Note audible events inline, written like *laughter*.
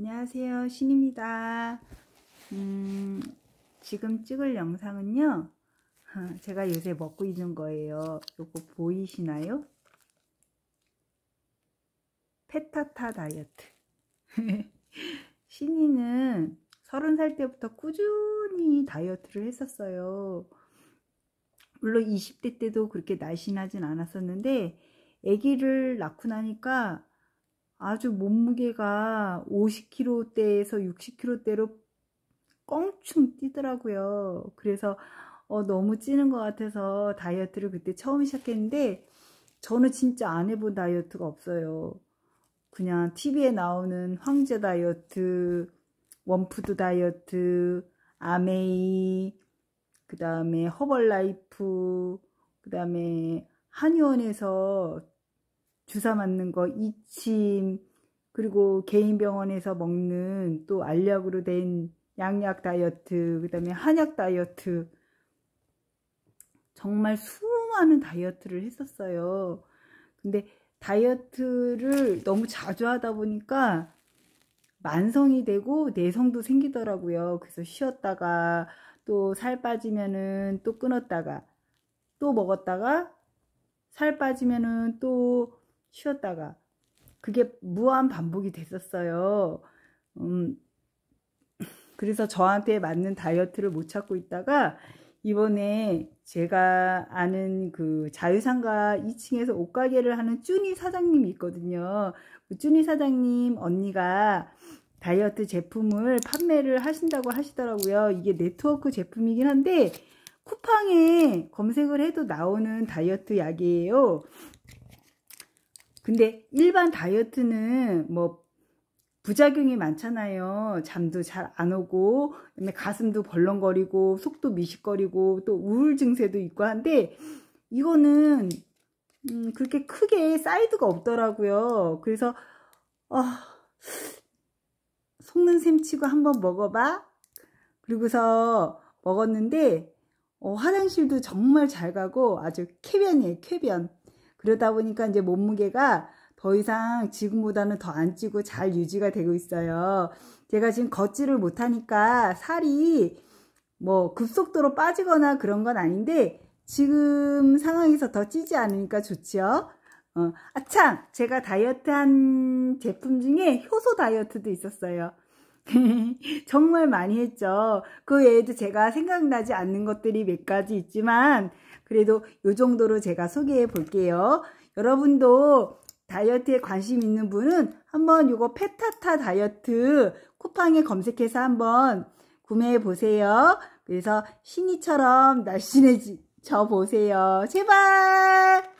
안녕하세요 신입니다 음, 지금 찍을 영상은요 제가 요새 먹고 있는 거예요 요거 보이시나요? 페타타 다이어트 *laughs* 신이는 서른 살 때부터 꾸준히 다이어트를 했었어요 물론 20대 때도 그렇게 날씬하진 않았었는데 아기를 낳고 나니까 아주 몸무게가 50kg대에서 60kg대로 껑충 뛰더라고요. 그래서 어, 너무 찌는 것 같아서 다이어트를 그때 처음 시작했는데 저는 진짜 안 해본 다이어트가 없어요. 그냥 TV에 나오는 황제 다이어트, 원푸드 다이어트, 아메이, 그 다음에 허벌라이프, 그 다음에 한의원에서 주사 맞는 거, 이침, 그리고 개인 병원에서 먹는 또 알약으로 된 양약 다이어트, 그 다음에 한약 다이어트. 정말 수많은 다이어트를 했었어요. 근데 다이어트를 너무 자주 하다 보니까 만성이 되고 내성도 생기더라고요. 그래서 쉬었다가 또 살 빠지면은 또 끊었다가 또 먹었다가 살 빠지면은 또 쉬었다가 그게 무한 반복이 됐었어요. 음, 그래서 저한테 맞는 다이어트를 못 찾고 있다가 이번에 제가 아는 그 자유상가 2층에서 옷가게를 하는 쭈니 사장님이 있거든요. 그 쭈니 사장님 언니가 다이어트 제품을 판매를 하신다고 하시더라고요. 이게 네트워크 제품이긴 한데 쿠팡에 검색을 해도 나오는 다이어트 약이에요. 근데 일반 다이어트는 뭐 부작용이 많잖아요. 잠도 잘 안 오고, 가슴도 벌렁거리고, 속도 미식거리고, 또 우울 증세도 있고 한데, 이거는, 음, 그렇게 크게 사이드가 없더라고요. 그래서, 어, 속는 셈 치고 한번 먹어봐. 그리고서 먹었는데, 어, 화장실도 정말 잘 가고, 아주 쾌변이에요, 쾌변. 그러다 보니까 이제 몸무게가 더 이상 지금보다는 더 안 찌고 잘 유지가 되고 있어요. 제가 지금 걷지를 못하니까 살이 뭐 급속도로 빠지거나 그런 건 아닌데 지금 상황에서 더 찌지 않으니까 좋지요. 어, 아참 제가 다이어트한 제품 중에 효소 다이어트도 있었어요. *laughs* 정말 많이 했죠. 그 외에도 제가 생각나지 않는 것들이 몇 가지 있지만 그래도 이 정도로 제가 소개해 볼게요. 여러분도 다이어트에 관심 있는 분은 한번 이거 페타타 다이어트 쿠팡에 검색해서 한번 구매해 보세요. 그래서 신이처럼 날씬해져 지 보세요. 제발!